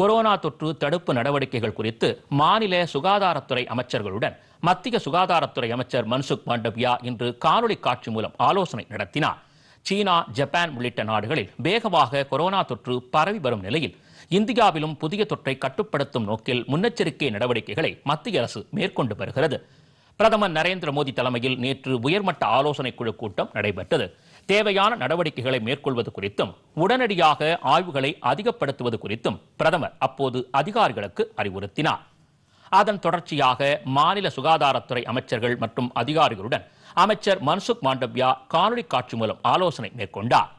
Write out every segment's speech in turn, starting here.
corona தொற்று தடுப்பு நடவடிக்கைகள் குறித்து மாநில சுகாதாரத்துறை அமைச்சர்களுடன் மத்திய சுகாதாரத்துறை அமைச்சர் மன்சுக் மாண்டவியா இன்று காணொலி காட்சி மூலம் ஆலோசனை நடத்தினார் சீனா ஜப்பான் உள்ளிட்ட நாடுகளில் வேகமாக கொரோனா தொற்று பரவி வரும் நிலையில் இந்தியாவிலும் புதிய தொற்றை கட்டுப்படுத்தும் நோக்கில் முன்னெச்சரிக்கை நடவடிக்கைகளை மத்திய அரசு மேற்கொண்டு வருகிறது பிரதமர் நரேந்திர மோடி தலைமையில் நேற்று உயர்மட்ட ஆலோசனைக் குழு கூட்டம் நடைபெற்றது தேவையான நடவடிக்கைகளை மேற்கொள்வது குறித்தும் உடனடியாக ஆய்வுகளை அதிகப்படுத்துவது குறித்தும் பிரதமர் அப்போது அதிகாரிகளுக்கு அறிவுறுத்தினார் அதன் தொடர்ச்சியாக மாநில சுகாதாரத்துறை அமைச்சர்கள் மற்றும் அதிகாரிகளுடன் அமைச்சர் மன்சுக் மாண்டவ்யா காணொலி காட்சி மூலம் ஆலோசனை மேற்கொண்டார்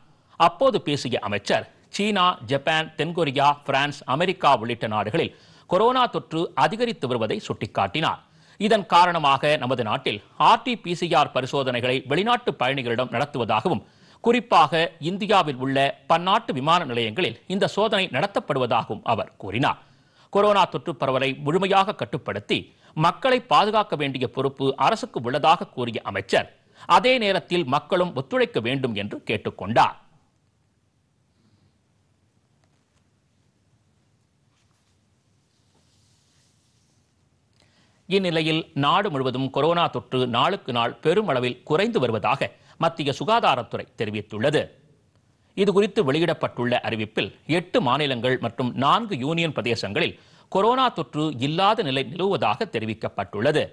அப்போது பேசிய அமைச்சர் சீனா ஜப்பான் தென்கொரியா பிரான்ஸ் அமெரிக்கா உள்ளிட்ட நாடுகளில் கொரோனா தொற்று அதிகரித்து வருவதை சுட்டிக்காட்டினார் இதன் காரணமாக நமது நாட்டில் ஆர்டிபிசிஆர் பரிசோதனைகளை வெளிநாட்டு பயணிகளிடம் நடத்துவதாகவும் குறிப்பாக இந்தியாவில் உள்ள பன்னாட்டு விமான நிலையங்களில் இந்த சோதனை நடத்தப்படுவதாகவும் அவர் கூறினார் கொரோனா தொற்று பரவலை முழுமையாக கட்டுப்படுத்தி மக்களை பாதுகாக்க வேண்டிய பொறுப்பு அரசுக்கு உள்ளதாக கூறிய அமைச்சர் அதே நேரத்தில் மக்களும் ஒத்துழைக்க வேண்டும் என்று கேட்டுக்கொண்டார் இந்நிலையில் நாடு முழுவதும் கொரோனா தொற்று நாளுக்கு நாள் பெருமளவில் குறைந்து வருவதாக மத்திய சுகாதாரத்துறை தெரிவித்துள்ளது இதுகுறித்து வெளியிடப்பட்டுள்ள அறிவிப்பில் எட்டு மாநிலங்கள் மற்றும் நான்கு யூனியன் பிரதேசங்களில் கொரோனா தொற்று இல்லாத நிலை நிலவுவதாக தெரிவிக்கப்பட்டுள்ளது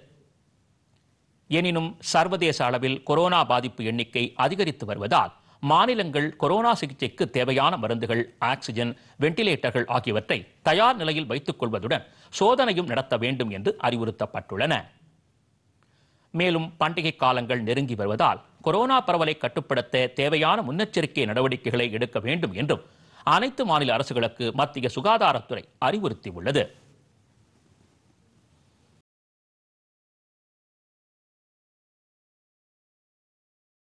எனினும் சர்வதேச அளவில் கொரோனா பாதிப்பு எண்ணிக்கை அதிகரித்து வருவதால் மாநிலங்கள் கொரோனா சிகிச்சைக்கு தேவையான மருந்துகள் ஆக்சிஜன் வெண்டிலேட்டர்கள் ஆகியவற்றை தயார் நிலையில் வைத்துக் கொள்வதுடன் சோதனையும் நடத்த வேண்டும் என்று அறிவுறுத்தப்பட்டுள்ளன மேலும் பண்டிகை காலங்கள் நெருங்கி வருவதால் கொரோனா பரவலை கட்டுப்படுத்த தேவையான முன்னெச்சரிக்கை நடவடிக்கைகளை எடுக்க வேண்டும் என்றும் அனைத்து மாநில அரசுகளுக்கு மத்திய சுகாதாரத்துறை அறிவுறுத்தியுள்ளது